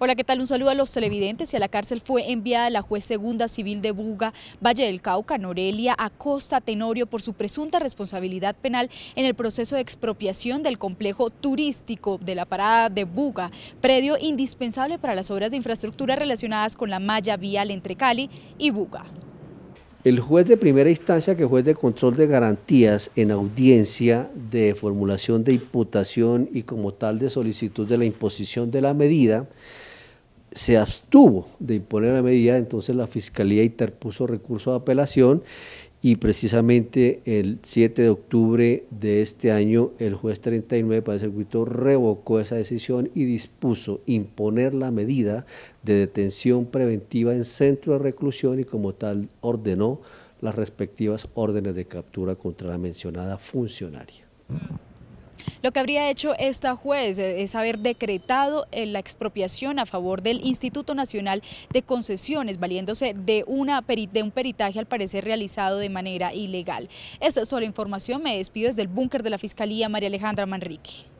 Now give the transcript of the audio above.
Hola, ¿qué tal? Un saludo a los televidentes. Y a la cárcel fue enviada la juez segunda civil de Buga, Valle del Cauca, Norelia Acosta Tenorio, por su presunta responsabilidad penal en el proceso de expropiación del complejo turístico de la parada de Buga, predio indispensable para las obras de infraestructura relacionadas con la malla vial entre Cali y Buga. El juez de primera instancia, que juez de control de garantías en audiencia de formulación de imputación y como tal de solicitud de la imposición de la medida, se abstuvo de imponer la medida, entonces la Fiscalía interpuso recurso de apelación y precisamente el 7 de octubre de este año el juez 39 para el circuito revocó esa decisión y dispuso imponer la medida de detención preventiva en centro de reclusión y como tal ordenó las respectivas órdenes de captura contra la mencionada funcionaria. Lo que habría hecho esta juez es haber decretado eh, la expropiación a favor del Instituto Nacional de Concesiones, valiéndose de, una, un peritaje al parecer realizado de manera ilegal. Esta es toda la información. Me despido desde el búnker de la Fiscalía María Alejandra Manrique.